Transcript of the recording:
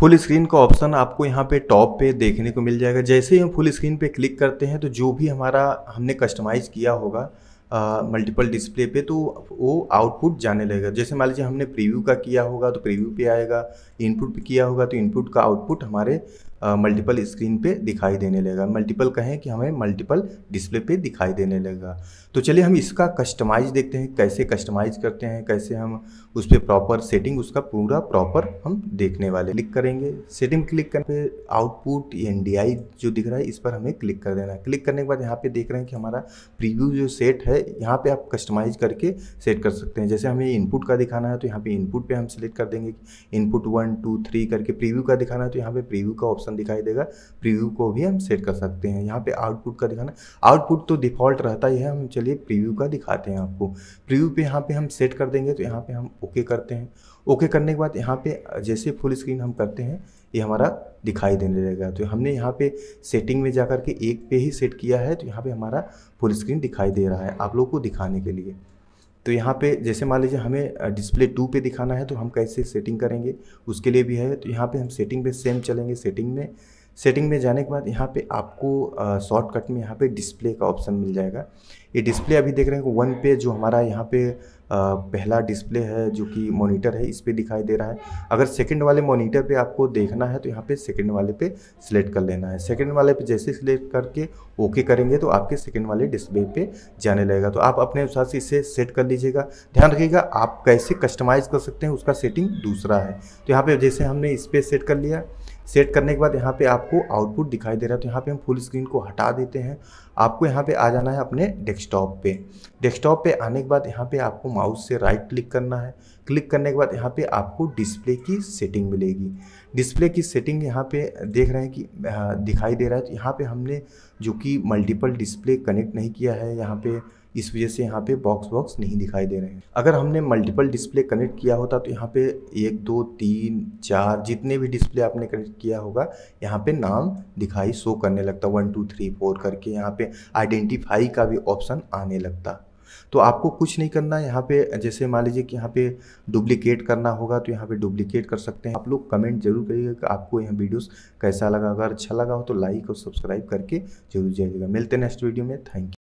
full screen का option आपको यहाँ पे टॉप पे देखने को मिल जाएगा जैसे ही हम फुल स्क्रीन पे क्लिक करते हैं तो जो भी हमारा हमने कस्टमाइज़ किया होगा मल्टीपल uh, डिस्प्ले पे तो वो आउटपुट जाने लगेगा जैसे मान लीजिए हमने प्रीव्यू का किया होगा तो प्रीव्यू पे आएगा इनपुट पे किया होगा तो इनपुट का आउटपुट हमारे मल्टीपल स्क्रीन पे दिखाई देने लगेगा मल्टीपल कहें कि हमें मल्टीपल डिस्प्ले पे दिखाई देने लगेगा तो चलिए हम इसका कस्टमाइज देखते हैं कैसे कस्टमाइज करते हैं कैसे हम उस पर प्रॉपर सेटिंग उसका पूरा प्रॉपर हम देखने वाले क्लिक करेंगे सेटिंग क्लिक करने पे आउटपुट एन जो दिख रहा है इस पर हमें क्लिक कर देना है क्लिक करने के बाद यहाँ पे देख रहे हैं कि हमारा प्रीव्यू जो सेट है यहाँ पे आप कस्टमाइज करके सेट कर सकते हैं जैसे हमें इनपुट का दिखाना है तो यहाँ पे इनपुट पर हम सेलेक्ट कर देंगे इनपुट वन टू थ्री करके प्रीव्यू का दिखाना है तो यहाँ पे प्रीव्यू का ऑप्शन ऑप्शन दिखाई देगा प्रीव्यू को भी हम सेट कर सकते हैं यहाँ पे आउटपुट का दिखाना आउटपुट तो डिफ़ॉल्ट रहता ही है हम चलिए प्रीव्यू का दिखाते हैं आपको प्रीव्यू पे यहाँ पे हम सेट कर देंगे तो यहाँ पे हम ओके okay करते हैं ओके okay करने के बाद यहाँ पे जैसे फुल स्क्रीन हम करते हैं ये हमारा दिखाई देने लगेगा तो हमने यहाँ पे सेटिंग में जा के एक पे ही सेट किया है तो यहाँ पर हमारा फुल स्क्रीन दिखाई दे रहा है आप लोग को दिखाने के लिए तो यहाँ पे जैसे मान लीजिए हमें डिस्प्ले टू पे दिखाना है तो हम कैसे सेटिंग करेंगे उसके लिए भी है तो यहाँ पे हम सेटिंग पे सेम चलेंगे सेटिंग में सेटिंग में जाने के बाद यहाँ पे आपको शॉर्टकट में यहाँ पे डिस्प्ले का ऑप्शन मिल जाएगा ये डिस्प्ले अभी देख रहे हैं वन पे जो हमारा यहाँ पे पहला डिस्प्ले है जो कि मॉनिटर है इस पर दिखाई दे रहा है अगर सेकंड वाले मॉनिटर पे आपको देखना है तो यहाँ पे सेकंड वाले पे सिलेक्ट कर लेना है सेकंड वाले पे जैसे सिलेक्ट करके ओके करेंगे तो आपके सेकंड वाले डिस्प्ले पे जाने लगेगा तो आप अपने हिसाब से इसे सेट कर लीजिएगा ध्यान रखिएगा आप कैसे कस्टमाइज़ कर सकते हैं उसका सेटिंग दूसरा है तो यहाँ पर जैसे हमने इस पर सेट कर लिया सेट करने के बाद यहाँ पे आपको आउटपुट दिखाई दे रहा है तो यहाँ पे हम फुल स्क्रीन को हटा देते हैं आपको यहाँ पे आ जाना है अपने डेस्कटॉप पे डेस्कटॉप पे आने के बाद यहाँ पे आपको माउस से राइट क्लिक करना है क्लिक करने के बाद यहाँ पे आपको डिस्प्ले की सेटिंग मिलेगी डिस्प्ले की सेटिंग यहाँ पे देख रहे हैं कि हाँ, दिखाई दे रहा है तो यहाँ पे हमने जो कि मल्टीपल डिस्प्ले कनेक्ट नहीं किया है यहाँ पे इस वजह से यहाँ पे बॉक्स बॉक्स नहीं दिखाई दे रहे हैं अगर हमने मल्टीपल डिस्प्ले कनेक्ट किया होता तो यहाँ पे एक दो तीन चार जितने भी डिस्प्ले आपने कनेक्ट किया होगा यहाँ पे नाम दिखाई शो करने लगता वन टू थ्री फोर करके यहाँ पे आइडेंटिफाई का भी ऑप्शन आने लगता तो आपको कुछ नहीं करना यहाँ पे जैसे मान लीजिए कि यहाँ पे डुप्लीकेट करना होगा तो यहाँ पे डुप्लीकेट कर सकते हैं आप लोग कमेंट जरूर करिएगा कि आपको यह वीडियोस कैसा लगा अगर अच्छा लगा हो तो लाइक और सब्सक्राइब करके जरूर जाइएगा मिलते नेक्स्ट वीडियो में थैंक यू